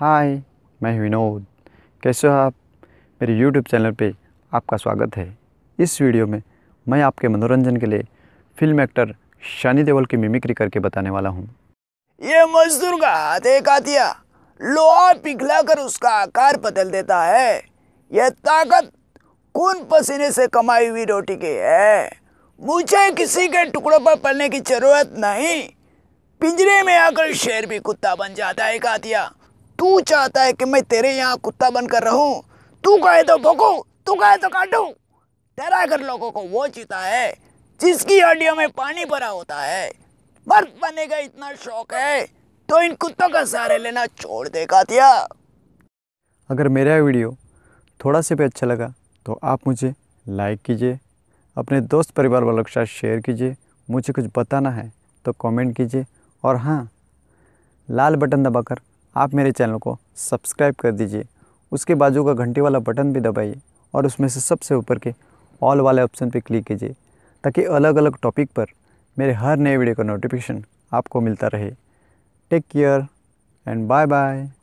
हाय मैं विनोद कैसे हो आप मेरे यूट्यूब चैनल पे आपका स्वागत है इस वीडियो में मैं आपके मनोरंजन के लिए फिल्म एक्टर शानी देवल की मिमिक्री करके बताने वाला हूँ ये मजदूर का हाथ एक आतिया लोहा पिघला कर उसका आकार बदल देता है यह ताकत कौन पसीने से कमाई हुई रोटी की है मुझे किसी के टुकड़ों पर पलने की जरूरत नहीं पिंजरे में आकर शेर भी कुत्ता बन जाता है कातिया तू चाहता है कि मैं तेरे यहाँ कुत्ता बनकर रहूं तू कहे तो भोकू तू कहे तो काटू तेरा घर लोगों को वो चीता है जिसकी हड्डियों में पानी भरा होता है बर्फ बनने का इतना शौक है तो इन कुत्तों का सहारा लेना छोड़ देगा दिया अगर मेरा वीडियो थोड़ा सा भी अच्छा लगा तो आप मुझे लाइक कीजिए अपने दोस्त परिवार वालों के साथ शेयर कीजिए मुझे कुछ बताना है तो कमेंट कीजिए और हाँ लाल बटन दबाकर आप मेरे चैनल को सब्सक्राइब कर दीजिए उसके बाजू का घंटी वाला बटन भी दबाइए और उसमें से सबसे ऊपर के ऑल वाले ऑप्शन पर क्लिक कीजिए ताकि अलग अलग टॉपिक पर मेरे हर नए वीडियो का नोटिफिकेशन आपको मिलता रहे take care and bye bye